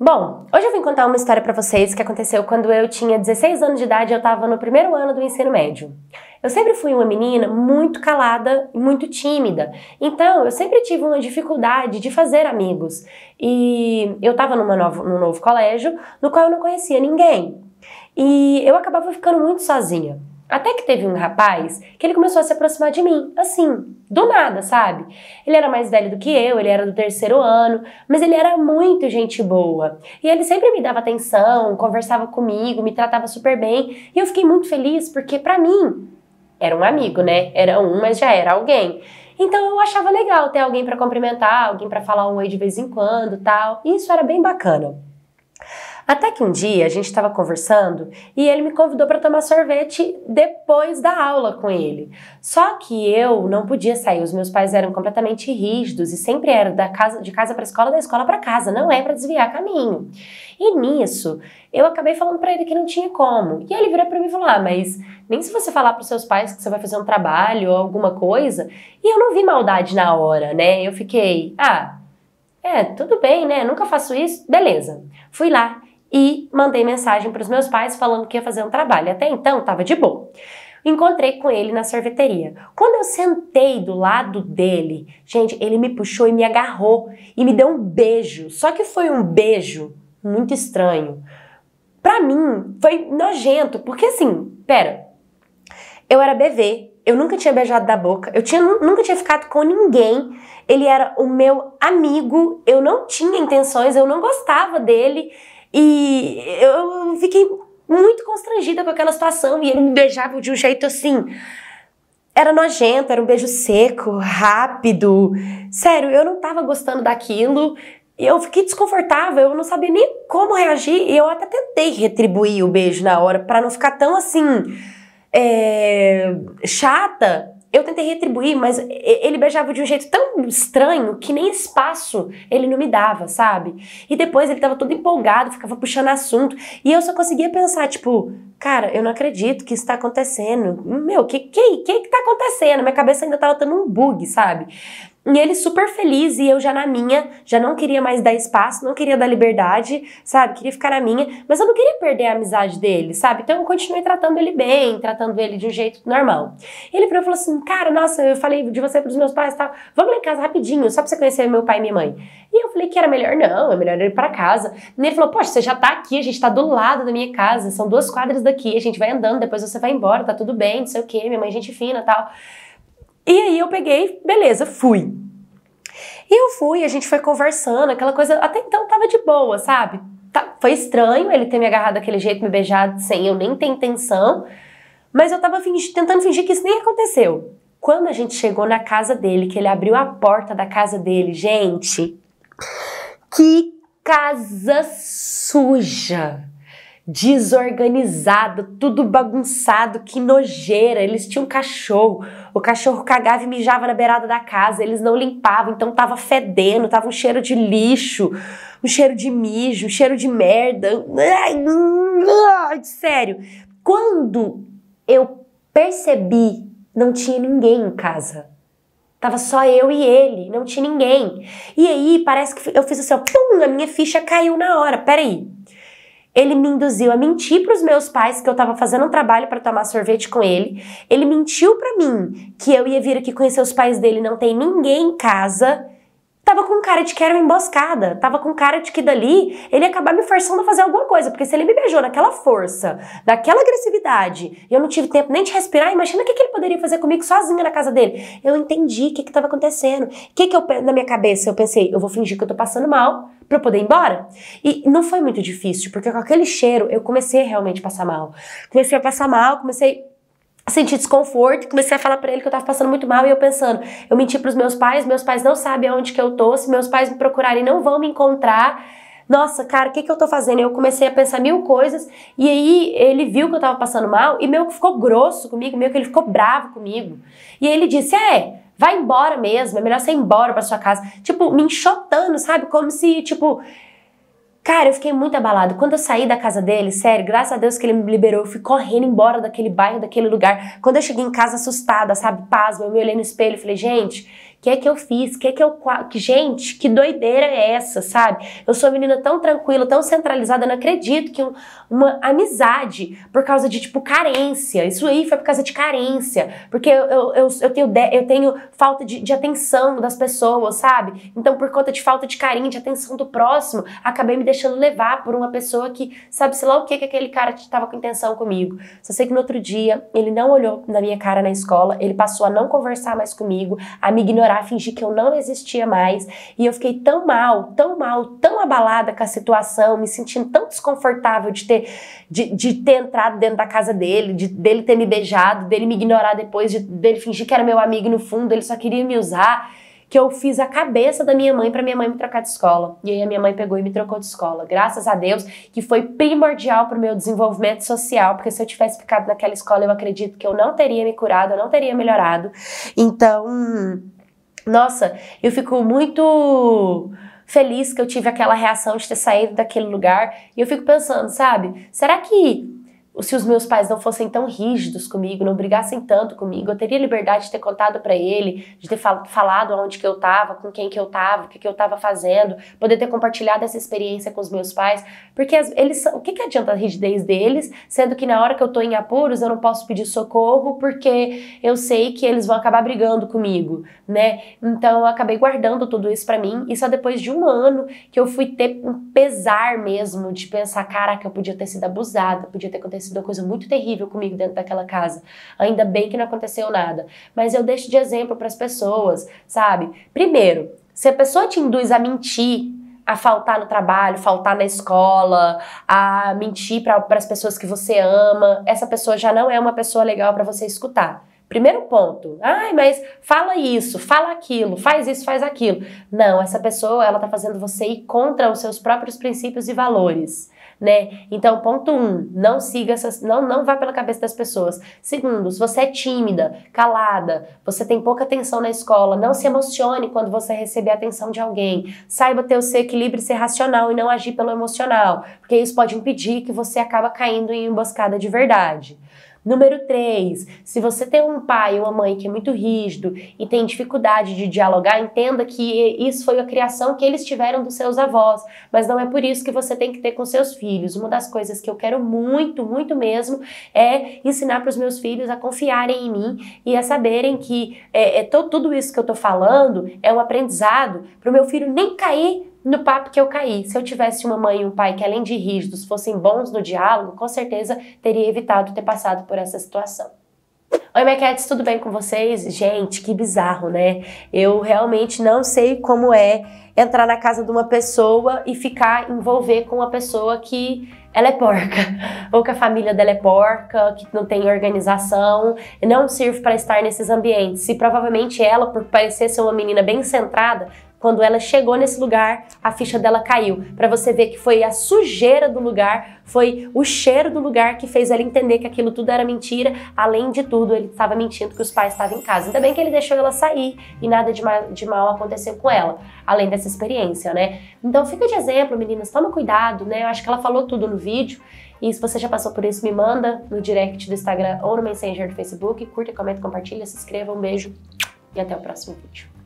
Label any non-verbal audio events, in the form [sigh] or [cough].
Bom, hoje eu vim contar uma história para vocês que aconteceu quando eu tinha 16 anos de idade e eu estava no primeiro ano do ensino médio. Eu sempre fui uma menina muito calada e muito tímida, então eu sempre tive uma dificuldade de fazer amigos. E eu estava num novo colégio no qual eu não conhecia ninguém. E eu acabava ficando muito sozinha. Até que teve um rapaz que ele começou a se aproximar de mim, assim, do nada, sabe? Ele era mais velho do que eu, ele era do terceiro ano, mas ele era muito gente boa. E ele sempre me dava atenção, conversava comigo, me tratava super bem, e eu fiquei muito feliz porque para mim era um amigo, né? Era um, mas já era alguém. Então eu achava legal ter alguém para cumprimentar, alguém para falar um oi de vez em quando, tal. E isso era bem bacana. Até que um dia a gente estava conversando e ele me convidou para tomar sorvete depois da aula com ele. Só que eu não podia sair, os meus pais eram completamente rígidos e sempre era da casa, de casa para escola, da escola para casa, não é para desviar caminho. E nisso, eu acabei falando para ele que não tinha como. E ele virou para mim e falou: "Ah, mas nem se você falar para os seus pais que você vai fazer um trabalho ou alguma coisa". E eu não vi maldade na hora, né? Eu fiquei: "Ah, é, tudo bem, né? Nunca faço isso. Beleza". Fui lá e mandei mensagem para os meus pais falando que ia fazer um trabalho. Até então estava de boa. Encontrei com ele na sorveteria. Quando eu sentei do lado dele, gente, ele me puxou e me agarrou e me deu um beijo. Só que foi um beijo muito estranho. Para mim, foi nojento, porque assim, pera, eu era bebê, eu nunca tinha beijado da boca, eu tinha, nunca tinha ficado com ninguém, ele era o meu amigo, eu não tinha intenções, eu não gostava dele. E eu fiquei muito constrangida com aquela situação e ele me beijava de um jeito assim. Era nojento, era um beijo seco, rápido. Sério, eu não tava gostando daquilo. Eu fiquei desconfortável, eu não sabia nem como reagir. E eu até tentei retribuir o beijo na hora para não ficar tão assim é, chata eu tentei retribuir, mas ele beijava de um jeito tão estranho que nem espaço ele não me dava, sabe? E depois ele tava todo empolgado, ficava puxando assunto. E eu só conseguia pensar, tipo, cara, eu não acredito que isso tá acontecendo. Meu, que que, que, que tá acontecendo? Minha cabeça ainda tava tendo um bug, sabe? E ele super feliz e eu já na minha, já não queria mais dar espaço, não queria dar liberdade, sabe? Queria ficar na minha, mas eu não queria perder a amizade dele, sabe? Então eu continuei tratando ele bem, tratando ele de um jeito normal. Ele falou assim: Cara, nossa, eu falei de você pros meus pais e tal, vamos lá em casa rapidinho, só para você conhecer meu pai e minha mãe. E eu falei que era melhor não, é melhor ir para casa. E ele falou: Poxa, você já tá aqui, a gente tá do lado da minha casa, são duas quadras daqui, a gente vai andando, depois você vai embora, tá tudo bem, não sei o que, minha mãe, é gente fina tal. E aí eu peguei, beleza, fui. E eu fui, a gente foi conversando, aquela coisa, até então tava de boa, sabe? Tá, foi estranho ele ter me agarrado daquele jeito, me beijado sem eu nem ter intenção, mas eu tava fingi, tentando fingir que isso nem aconteceu. Quando a gente chegou na casa dele, que ele abriu a porta da casa dele, gente, que casa suja! desorganizada, tudo bagunçado, que nojeira. Eles tinham cachorro, o cachorro cagava e mijava na beirada da casa, eles não limpavam, então tava fedendo, tava um cheiro de lixo, um cheiro de mijo, um cheiro de merda. Sério. Quando eu percebi, não tinha ninguém em casa. Tava só eu e ele, não tinha ninguém. E aí parece que eu fiz assim, ó, pum, a minha ficha caiu na hora. Peraí. Ele me induziu a mentir para os meus pais que eu estava fazendo um trabalho para tomar sorvete com ele. Ele mentiu para mim que eu ia vir aqui conhecer os pais dele, não tem ninguém em casa. Tava com cara de que era uma emboscada, tava com cara de que dali ele ia acabar me forçando a fazer alguma coisa, porque se ele me beijou naquela força, naquela agressividade, e eu não tive tempo nem de respirar, imagina o que, que ele poderia fazer comigo sozinho na casa dele. Eu entendi o que estava acontecendo. O que, que eu, na minha cabeça, eu pensei, eu vou fingir que eu tô passando mal, para poder ir embora. E não foi muito difícil, porque com aquele cheiro eu comecei a realmente passar mal. Comecei a passar mal, comecei senti desconforto, comecei a falar para ele que eu tava passando muito mal e eu pensando, eu menti para os meus pais, meus pais não sabem aonde que eu tô, se meus pais me procurarem não vão me encontrar. Nossa, cara, o que, que eu tô fazendo? Eu comecei a pensar mil coisas, e aí ele viu que eu tava passando mal, e meio que ficou grosso comigo, meio que ele ficou bravo comigo. E aí ele disse: É, vai embora mesmo, é melhor você ir embora pra sua casa. Tipo, me enxotando, sabe? Como se, tipo, Cara, eu fiquei muito abalado. Quando eu saí da casa dele, sério, graças a Deus que ele me liberou, eu fui correndo embora daquele bairro, daquele lugar. Quando eu cheguei em casa assustada, sabe, pasma, eu me olhei no espelho e falei, gente, que é que eu fiz? Que é que eu que gente, que doideira é essa, sabe? Eu sou uma menina tão tranquila, tão centralizada, não acredito que um, uma amizade por causa de tipo carência. Isso aí foi por causa de carência, porque eu, eu, eu, eu tenho de, eu tenho falta de, de atenção das pessoas, sabe? Então por conta de falta de carinho, de atenção do próximo, acabei me deixando levar por uma pessoa que sabe se lá o que que aquele cara estava com intenção comigo. Só sei que no outro dia ele não olhou na minha cara na escola, ele passou a não conversar mais comigo, a me ignorar ignorar, fingir que eu não existia mais. E eu fiquei tão mal, tão mal, tão abalada com a situação, me sentindo tão desconfortável de ter, de, de ter entrado dentro da casa dele, de, dele ter me beijado, dele me ignorar depois, de, dele fingir que era meu amigo no fundo ele só queria me usar que eu fiz a cabeça da minha mãe para minha mãe me trocar de escola. E aí a minha mãe pegou e me trocou de escola. Graças a Deus, que foi primordial para o meu desenvolvimento social, porque se eu tivesse ficado naquela escola, eu acredito que eu não teria me curado, eu não teria melhorado. Então, nossa, eu fico muito feliz que eu tive aquela reação de ter saído daquele lugar. E eu fico pensando, sabe? Será que se os meus pais não fossem tão rígidos comigo, não brigassem tanto comigo, eu teria liberdade de ter contado para ele, de ter falado onde que eu tava, com quem que eu tava, o que que eu tava fazendo, poder ter compartilhado essa experiência com os meus pais, porque eles o que que adianta a rigidez deles, sendo que na hora que eu tô em apuros, eu não posso pedir socorro porque eu sei que eles vão acabar brigando comigo, né? Então eu acabei guardando tudo isso para mim e só depois de um ano que eu fui ter um pesar mesmo de pensar, caraca, eu podia ter sido abusada, podia ter acontecido acontecido uma coisa muito terrível comigo dentro daquela casa. Ainda bem que não aconteceu nada. Mas eu deixo de exemplo para as pessoas, sabe? Primeiro, se a pessoa te induz a mentir, a faltar no trabalho, faltar na escola, a mentir para as pessoas que você ama, essa pessoa já não é uma pessoa legal para você escutar. Primeiro ponto, ai, mas fala isso, fala aquilo, faz isso, faz aquilo. Não, essa pessoa, ela tá fazendo você ir contra os seus próprios princípios e valores né? Então, ponto um, não siga essas, não, não vá pela cabeça das pessoas. Segundo, se você é tímida, calada, você tem pouca atenção na escola, não se emocione quando você receber a atenção de alguém. Saiba ter o seu equilíbrio e ser racional e não agir pelo emocional, porque isso pode impedir que você acaba caindo em emboscada de verdade. Número 3, se você tem um pai ou uma mãe que é muito rígido e tem dificuldade de dialogar, entenda que isso foi a criação que eles tiveram dos seus avós, mas não é por isso que você tem que ter com seus filhos. Uma das coisas que eu quero muito, muito mesmo é ensinar para os meus filhos a confiarem em mim e a saberem que é, é, tudo isso que eu estou falando é um aprendizado para o meu filho nem cair no papo que eu caí. Se eu tivesse uma mãe e um pai que, além de rígidos, fossem bons no diálogo, com certeza teria evitado ter passado por essa situação. Oi, Maquettes, tudo bem com vocês? Gente, que bizarro, né? Eu realmente não sei como é entrar na casa de uma pessoa e ficar, envolver com uma pessoa que ela é porca, [laughs] ou que a família dela é porca, que não tem organização, não serve para estar nesses ambientes. E provavelmente ela, por parecer ser uma menina bem centrada, quando ela chegou nesse lugar, a ficha dela caiu. Para você ver que foi a sujeira do lugar, foi o cheiro do lugar que fez ela entender que aquilo tudo era mentira. Além de tudo, ele estava mentindo que os pais estavam em casa. Ainda bem que ele deixou ela sair e nada de mal, de mal aconteceu com ela, além dessa experiência, né? Então fica de exemplo, meninas, toma cuidado, né? Eu acho que ela falou tudo no vídeo. E se você já passou por isso, me manda no direct do Instagram ou no Messenger do Facebook. Curta, comenta, compartilha, se inscreva. Um beijo e até o próximo vídeo.